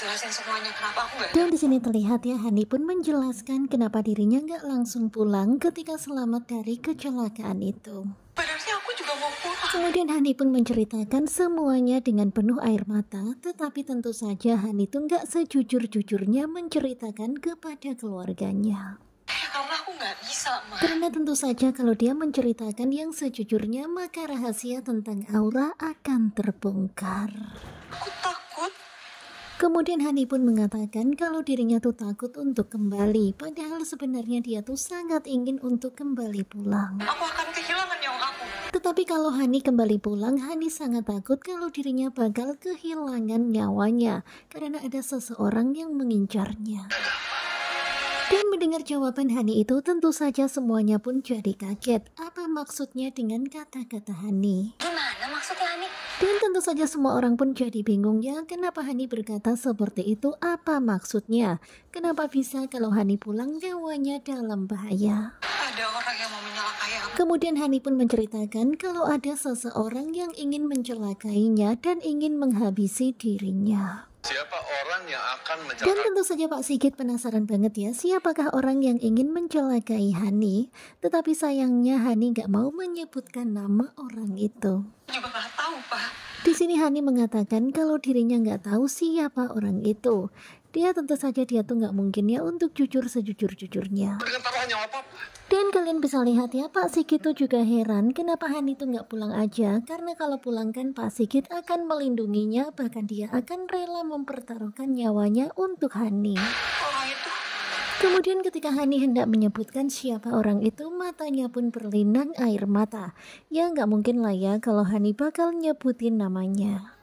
jelasin semuanya kenapa aku gak... Dan di sini terlihat ya Hani pun menjelaskan kenapa dirinya nggak langsung pulang ketika selamat dari kecelakaan itu. Padahal aku juga mau pulang. Kemudian Hani pun menceritakan semuanya dengan penuh air mata, tetapi tentu saja Hani itu nggak sejujur-jujurnya menceritakan kepada keluarganya. Eh, Karena bisa, Karena tentu saja kalau dia menceritakan yang sejujurnya, maka rahasia tentang Aura akan terbongkar. Aku tahu Kemudian Hani pun mengatakan kalau dirinya tuh takut untuk kembali, padahal sebenarnya dia tuh sangat ingin untuk kembali pulang. Aku akan kehilangan nyawa aku. Tetapi kalau Hani kembali pulang, Hani sangat takut kalau dirinya bakal kehilangan nyawanya karena ada seseorang yang mengincarnya. Dan mendengar jawaban Hani itu tentu saja semuanya pun jadi kaget. Apa maksudnya dengan kata-kata Hani? Gimana maksudnya Hani? Dan tentu saja semua orang pun jadi bingung ya kenapa Hani berkata seperti itu apa maksudnya? Kenapa bisa kalau Hani pulang nyawanya dalam bahaya? Ada orang yang mau Kemudian Hani pun menceritakan kalau ada seseorang yang ingin mencelakainya dan ingin menghabisi dirinya. Siapa orang yang akan mencelakai? Dan tentu saja Pak Sigit penasaran banget ya, siapakah orang yang ingin mencelakai Hani? Tetapi sayangnya Hani gak mau menyebutkan nama orang itu. Juga nggak tahu Pak. Di sini Hani mengatakan kalau dirinya nggak tahu siapa orang itu. Dia tentu saja dia tuh nggak mungkin ya untuk jujur sejujur-jujurnya. Dan kalian bisa lihat ya Pak Sigit tuh juga heran kenapa Hani tuh nggak pulang aja. Karena kalau pulang kan Pak Sigit akan melindunginya bahkan dia akan rela mempertaruhkan nyawanya untuk Hani. Kemudian ketika Hani hendak menyebutkan siapa orang itu, matanya pun berlinang air mata. Ya nggak mungkin lah ya kalau Hani bakal nyebutin namanya.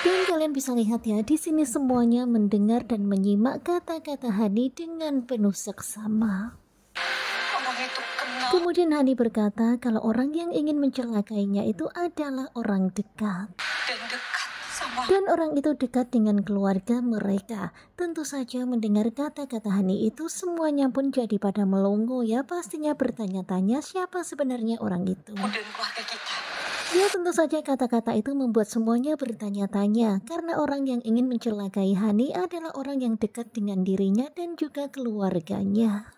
Dan kalian bisa lihat ya, di sini semuanya mendengar dan menyimak kata-kata Hani dengan penuh seksama. Kemudian Hani berkata kalau orang yang ingin mencelakainya itu adalah orang dekat. Dan dekat dan orang itu dekat dengan keluarga mereka. Tentu saja mendengar kata-kata Hani itu semuanya pun jadi pada melongo ya. Pastinya bertanya-tanya siapa sebenarnya orang itu. Oh, ya tentu saja kata-kata itu membuat semuanya bertanya-tanya karena orang yang ingin mencelakai Hani adalah orang yang dekat dengan dirinya dan juga keluarganya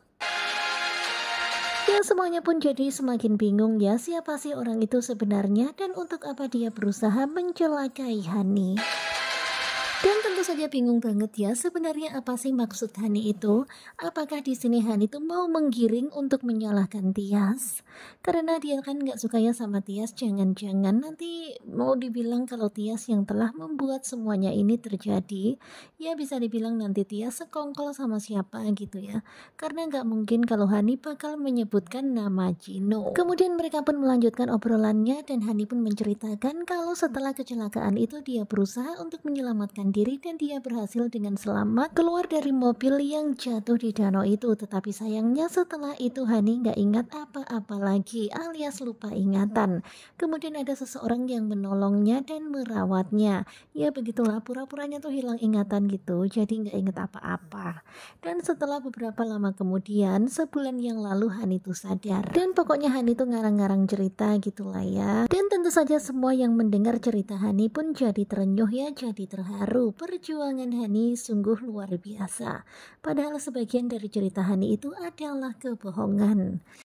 yang semuanya pun jadi semakin bingung ya siapa sih orang itu sebenarnya dan untuk apa dia berusaha mencelakai Hani saja bingung banget ya sebenarnya apa sih maksud Hani itu? Apakah di sini Hani itu mau menggiring untuk menyalahkan Tias? Karena dia kan nggak suka ya sama Tias, jangan-jangan nanti mau dibilang kalau Tias yang telah membuat semuanya ini terjadi, ya bisa dibilang nanti Tias sekongkol sama siapa gitu ya. Karena nggak mungkin kalau Hani bakal menyebutkan nama Jino. Kemudian mereka pun melanjutkan obrolannya dan Hani pun menceritakan kalau setelah kecelakaan itu dia berusaha untuk menyelamatkan diri Kemudian dia berhasil dengan selamat keluar dari mobil yang jatuh di danau itu. Tetapi sayangnya setelah itu Hani nggak ingat apa-apa lagi alias lupa ingatan. Kemudian ada seseorang yang menolongnya dan merawatnya. Ya begitulah pura-puranya tuh hilang ingatan gitu jadi nggak ingat apa-apa. Dan setelah beberapa lama kemudian sebulan yang lalu Hani tuh sadar. Dan pokoknya Hani tuh ngarang-ngarang cerita gitulah ya. Dan tentu saja semua yang mendengar cerita Hani pun jadi terenyuh ya jadi terharu. Per perjuangan Hani sungguh luar biasa. Padahal sebagian dari cerita Hani itu adalah kebohongan.